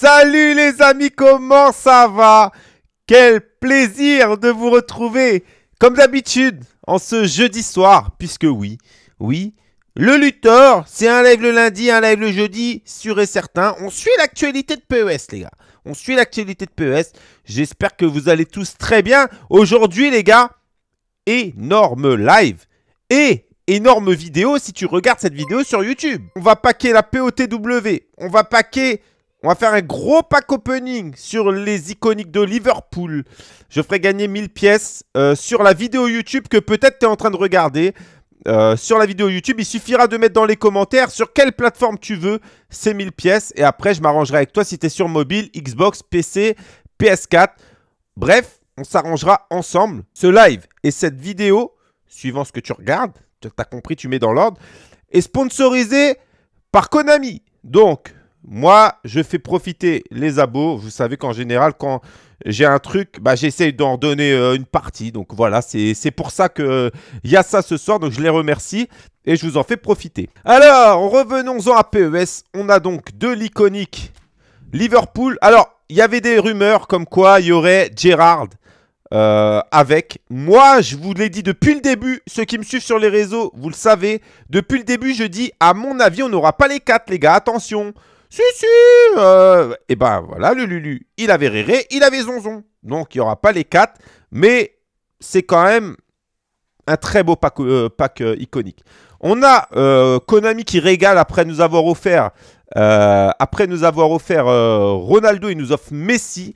Salut les amis, comment ça va Quel plaisir de vous retrouver comme d'habitude en ce jeudi soir, puisque oui, oui, le lutteur, c'est un live le lundi, un live le jeudi, sûr et certain. On suit l'actualité de PES les gars, on suit l'actualité de PES. J'espère que vous allez tous très bien. Aujourd'hui les gars, énorme live et énorme vidéo si tu regardes cette vidéo sur YouTube. On va paquer la POTW, on va paquer on va faire un gros pack opening sur les iconiques de Liverpool. Je ferai gagner 1000 pièces euh, sur la vidéo YouTube que peut-être tu es en train de regarder. Euh, sur la vidéo YouTube, il suffira de mettre dans les commentaires sur quelle plateforme tu veux ces 1000 pièces. Et après, je m'arrangerai avec toi si tu es sur mobile, Xbox, PC, PS4. Bref, on s'arrangera ensemble. Ce live et cette vidéo, suivant ce que tu regardes, tu as compris, tu mets dans l'ordre, est sponsorisé par Konami. Donc, moi, je fais profiter les abos. Vous savez qu'en général, quand j'ai un truc, bah, j'essaye d'en donner euh, une partie. Donc voilà, c'est pour ça qu'il y a ça ce soir. Donc je les remercie et je vous en fais profiter. Alors, revenons-en à PES. On a donc de l'iconique Liverpool. Alors, il y avait des rumeurs comme quoi il y aurait Gerrard euh, avec. Moi, je vous l'ai dit depuis le début, ceux qui me suivent sur les réseaux, vous le savez. Depuis le début, je dis, à mon avis, on n'aura pas les quatre, les gars. Attention, si, si euh, Et ben voilà, le Lulu, il avait Réré, il avait Zonzon. Donc il n'y aura pas les quatre, mais c'est quand même un très beau pack, euh, pack euh, iconique. On a Konami qui régale après nous avoir offert, après nous avoir offert Ronaldo, il nous offre Messi.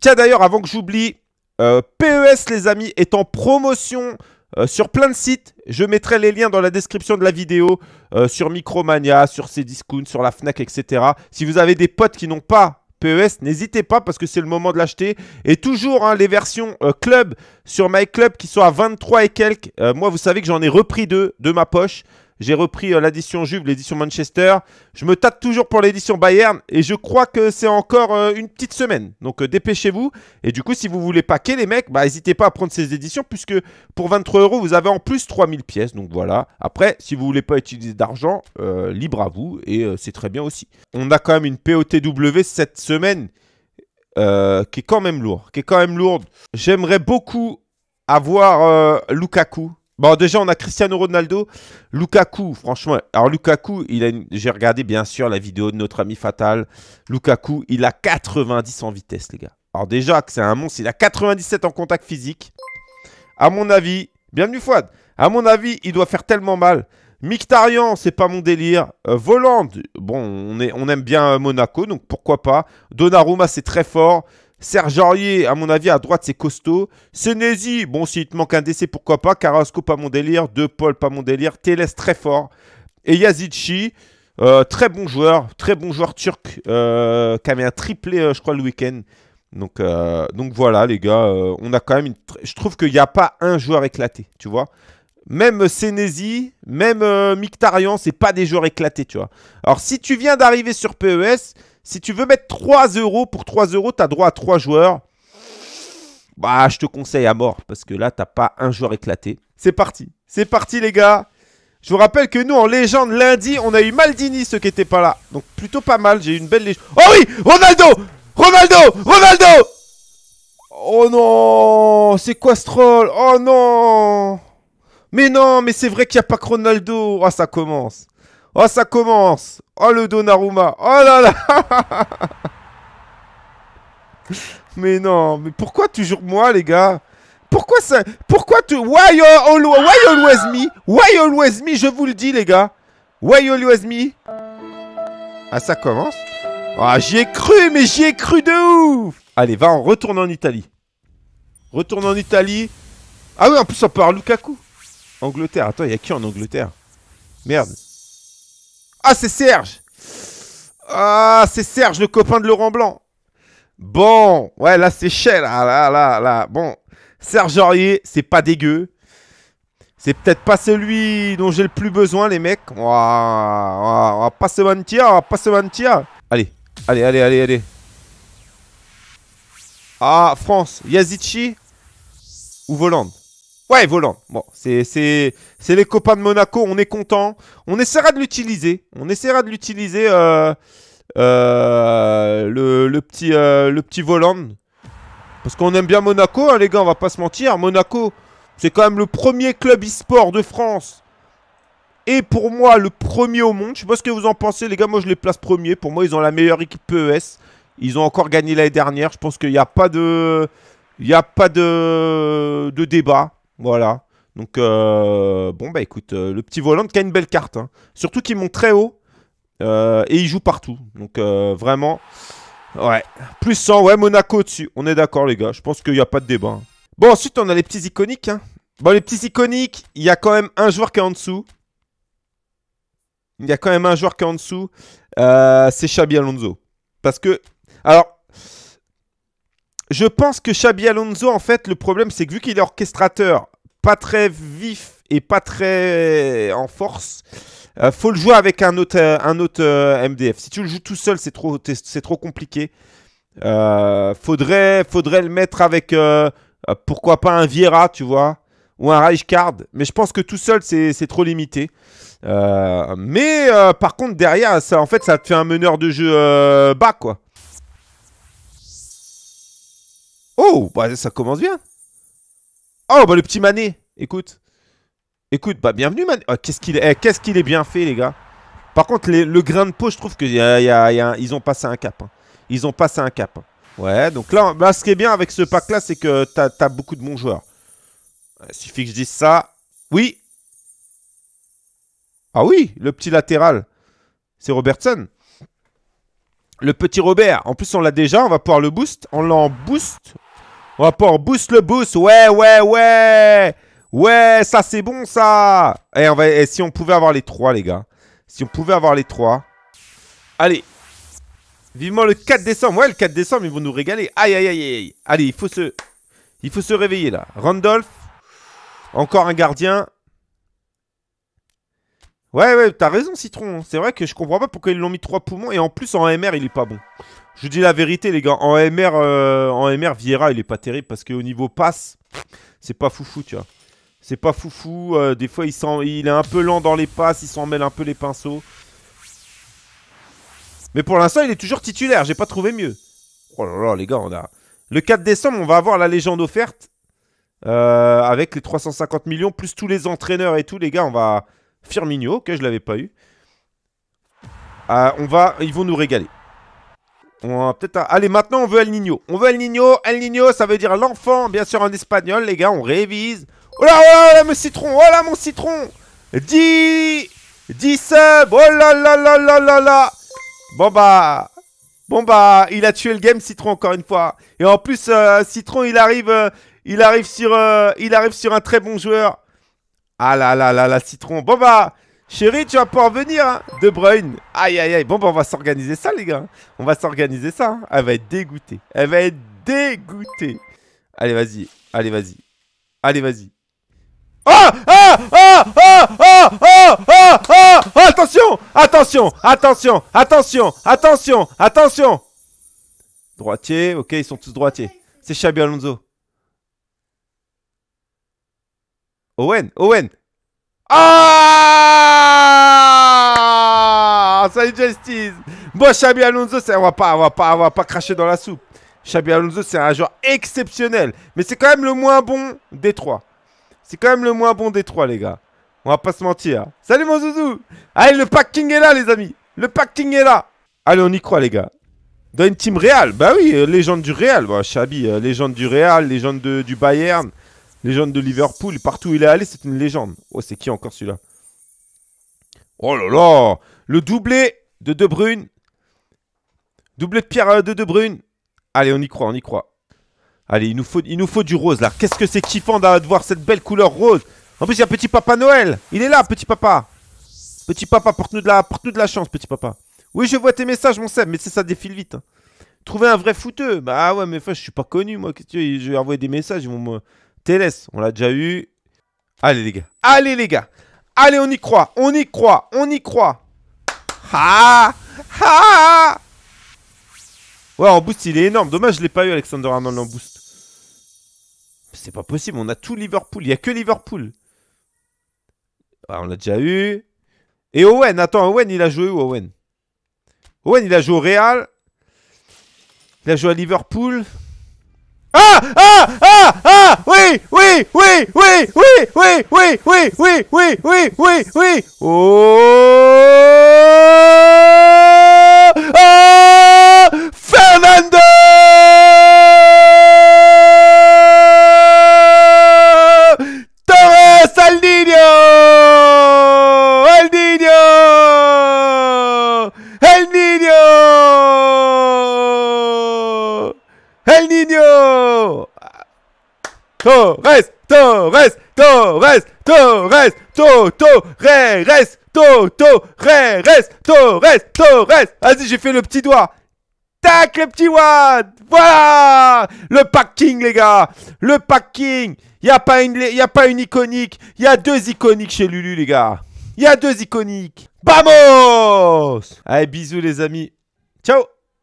Tiens d'ailleurs, avant que j'oublie, PES les amis est en promotion euh, sur plein de sites. Je mettrai les liens dans la description de la vidéo euh, sur Micromania, sur Cdiscount, sur la Fnac, etc. Si vous avez des potes qui n'ont pas PES, n'hésitez pas parce que c'est le moment de l'acheter. Et toujours hein, les versions euh, club sur MyClub qui sont à 23 et quelques. moi, vous savez que j'en ai repris deux de ma poche. J'ai repris euh, l'édition Juve, l'édition Manchester. Je me tâte toujours pour l'édition Bayern et je crois que c'est encore euh, une petite semaine. Donc euh, dépêchez-vous. Et du coup, si vous voulez paquer les mecs, bah n'hésitez pas à prendre ces éditions puisque pour 23 euros, vous avez en plus 3000 pièces. Donc voilà. Après, si vous voulez pas utiliser d'argent, libre à vous et c'est très bien aussi. On a quand même une POTW cette semaine qui est quand même lourde. Qui est quand même lourde. J'aimerais beaucoup avoir Lukaku Bon, déjà, on a Cristiano Ronaldo, Lukaku, franchement. Alors, Lukaku, il a j'ai regardé, bien sûr, la vidéo de notre ami Fatal. Lukaku, il a 90 en vitesse, les gars. Alors, déjà, que c'est un monstre, il a 97 en contact physique. À mon avis, bienvenue Fouad. À mon avis, il doit faire tellement mal. Mictarian, c'est pas mon délire. Euh, Volante, bon, on, est, on aime bien euh, Monaco, donc pourquoi pas. Donnarumma, c'est très fort. Serge Aurier, à mon avis, à droite, c'est costaud. Senesi, bon, s'il te manque un décès, pourquoi pas. Carrasco, pas mon délire. De Paul, pas mon délire. Teles, très fort. Et Yazici, euh, très bon joueur. Très bon joueur turc euh, qui avait un triplé, euh, je crois, le week-end. Donc, euh, donc voilà, les gars, on a quand même Je trouve qu'il n'y a pas un joueur éclaté, tu vois. Même Senesi, même Mictarian, c'est pas des joueurs éclatés, tu vois. Alors, si tu viens d'arriver sur PES, si tu veux mettre 3 euros, pour 3 euros, tu as droit à 3 joueurs. Bah, je te conseille à mort, parce que là, t'as pas un joueur éclaté. C'est parti. C'est parti, les gars. Je vous rappelle que nous, en légende, lundi, on a eu Maldini, ceux qui n'étaient pas là. Donc, plutôt pas mal. J'ai eu une belle légende. Oh oui Ronaldo Ronaldo Ronaldo Oh non C'est quoi ce troll Oh non Mais non, mais c'est vrai qu'il n'y a pas que Ronaldo. Ah, oh, ça commence. Oh, ça commence Oh, le Donnarumma Oh là là Mais non, mais pourquoi toujours moi, les gars Pourquoi ça Pourquoi tu... Why, all... always me Why always me Je vous le dis, les gars Why always me Ah, ça commence Ah, j'y ai cru, mais j'y ai cru de ouf Allez, va, on retourne en Italie. Retourne en Italie. Ah oui, en plus, on part Lukaku. Angleterre. Attends, il y a qui en Angleterre Merde. Ah, c'est Serge Ah, c'est Serge, le copain de Laurent Blanc Bon, ouais, là, c'est cher, là, ah, là, là, là. Bon, Serge Aurier, c'est pas dégueu. C'est peut-être pas celui dont j'ai le plus besoin, les mecs. on va pas se mentir, on va pas se mentir. Allez, allez, allez, allez, allez. Ah, France, Yazici ou Volande Ouais, volant. Bon, c'est les copains de Monaco, on est content. On essaiera de l'utiliser. On essaiera de l'utiliser euh, euh, le, petit euh, le petit volant. Parce qu'on aime bien Monaco, hein, les gars, on va pas se mentir. Monaco, c'est quand même le premier club e-sport de France. Et pour moi, le premier au monde. Je sais pas ce que vous en pensez, les gars. Moi, je les place premier. Pour moi, ils ont la meilleure équipe PES. Ils ont encore gagné l'année dernière. Je pense qu'il n'y a pas de... Il n'y a pas de, de débat. Voilà. Donc, euh, bon, bah écoute, euh, le petit volant qui a une belle carte. Hein. Surtout qu'il monte très haut. Euh, et il joue partout. Donc, vraiment. Ouais. Plus 100. Ouais, Monaco au-dessus. On est d'accord, les gars. Je pense qu'il n'y a pas de débat. Hein. Bon, ensuite, on a les petits iconiques. Hein. Bon, les petits iconiques, il y a quand même un joueur qui est en dessous. Il y a quand même un joueur qui est en dessous. C'est Xabi Alonso. Parce que. Alors, je pense que Xabi Alonso, en fait, le problème, c'est que vu qu'il est orchestrateur, pas très vif et pas très euh, en force, euh, faut le jouer avec un autre, euh, MDF. Si tu le joues tout seul, c'est trop, c'est trop compliqué. faudrait, faudrait le mettre avec, pourquoi pas un Viera, tu vois, ou un Rijkaard. Mais je pense que tout seul, c'est trop limité. mais par contre, derrière, ça, en fait, ça te fait un meneur de jeu bas, quoi. Oh, bah, ça commence bien. Oh, bah, le petit Mané. Écoute. Écoute, bah, bienvenue, Mané. Ah, qu'est-ce qu'il est, eh, qu'est-ce qu'il est, bien fait, les gars. Par contre, le grain de peau, je trouve qu'ils ont passé un cap. Hein. Ils ont passé un cap. Ouais, donc là, bah, ce qui est bien avec ce pack-là, c'est que t'as as beaucoup de bons joueurs. Il suffit que je dise ça. Oui. Ah oui, le petit latéral. C'est Robertson. Le petit Robert. En plus, on l'a déjà. On va pouvoir le boost. On l'en boost. On Rapport, boost le boost. Ouais, ouais, ouais. Ouais, ça c'est bon ça. Et, eh, eh, si on pouvait avoir les trois, les gars. Si on pouvait avoir les trois. Allez. Vivement le 4 décembre. Ouais, le 4 décembre, ils vont nous régaler. Aïe, aïe, aïe, aïe. Allez, il faut se... Il faut se réveiller là. Randolph. Encore un gardien. Ouais, ouais, t'as raison, Citron. C'est vrai que je comprends pas pourquoi ils l'ont mis trois poumons. Et en plus, en MR, il est pas bon. Je dis la vérité, les gars. En MR, euh, en MR Vieira, il est pas terrible parce qu'au niveau passe, c'est pas foufou, tu vois. C'est pas foufou. Euh, des fois, il, il est un peu lent dans les passes. Il s'en mêle un peu les pinceaux. Mais pour l'instant, il est toujours titulaire. J'ai pas trouvé mieux. Oh là là, les gars, on a. Le 4 décembre, on va avoir la légende offerte. Euh, avec les 350 millions, plus tous les entraîneurs et tout, les gars, on va. Firmino, que je je l'avais pas eu. on va, ils vont nous régaler peut-être. Allez, maintenant on veut El Nino. On veut El Nino. El Nino, ça veut dire l'enfant, bien sûr en espagnol, les gars. On révise. Oh là, oh là, oh mon citron. Oh là, mon citron. 10 10 subs. Oh là là là là là là. Bon bah. Bon bah, il a tué le game Citron encore une fois. Et en plus, euh, Citron, il arrive, euh, il arrive sur, euh, il arrive sur un très bon joueur. Ah là là là là, Citron. Bon bah, Chérie, tu vas pouvoir venir, hein. De Bruyne. Aïe, aïe, aïe. Bon, bah, on va s'organiser ça, les gars. On va s'organiser ça. Hein. Elle va être dégoûtée. Elle va être dégoûtée. Allez, vas-y. Allez, vas-y. Allez, vas-y. Oh oh oh oh oh oh oh Attention Attention Attention Attention Attention Attention Droitier, ok, ils sont tous droitiers. C'est Xabi Alonso. Owen, Owen, ah Salut Justice Bon, Xabi Alonso, on va pas, pas, cracher dans la soupe. Xabi Alonso, c'est un joueur exceptionnel. Mais c'est quand même le moins bon des trois. C'est quand même le moins bon des trois, les gars. On va pas se mentir. Salut mon zouzou Allez, le packing est là, les amis Le packing est là Allez, on y croit, les gars. Dans une team Real. Bah oui, euh, légende du Real. Bah, Xabi, euh, légende du Real, légende du Bayern. Légende de Liverpool. Partout où il est allé, c'est une légende. Oh, c'est qui encore celui-là Oh là là Le doublé de De Bruyne. Doublé de Pierre euh, de De Bruyne. Allez, on y croit, on y croit. Allez, il nous faut, il nous faut du rose là. Qu'est-ce que c'est kiffant de voir cette belle couleur rose. En plus, il y a petit papa Noël. Il est là, petit papa. Petit papa, porte-nous de, la, porte de la chance, petit papa. Oui, je vois tes messages, mon Seb, mais c'est ça défile vite. Hein. Trouver un vrai fouteux. Bah ouais, mais je suis pas connu, moi. Je vais envoyer des messages, ils vont me, Télès, on l'a déjà eu. Allez les gars, allez les gars, allez on y croit, on y croit, on y croit. Ah Ouais, en boost, il est énorme. Dommage, je l'ai pas eu, Alexander Arnold, en boost. C'est pas possible, on a tout Liverpool. Il n'y a que Liverpool. on l'a déjà eu. Et Owen, attends, Owen, il a joué où, Owen Owen, il a joué au Real. Il a joué à Liverpool. ah, ah, ah, ah, oui, oui, oui, oui, oui, oui, oui, oui, oui, oui, oui, oui, oui, oui, oh. Torres, Torres, Torres, Torres, To, reste, To, reste to, Torres. Vas-y, j'ai fait le petit doigt. Tac, le petit one. Voilà Le packing, les gars. Le packing. Il n'y a, pas une, y a pas une iconique. Il y a deux iconiques chez Lulu, les gars. Il y a deux iconiques. Vamos Allez, bisous, les amis. Ciao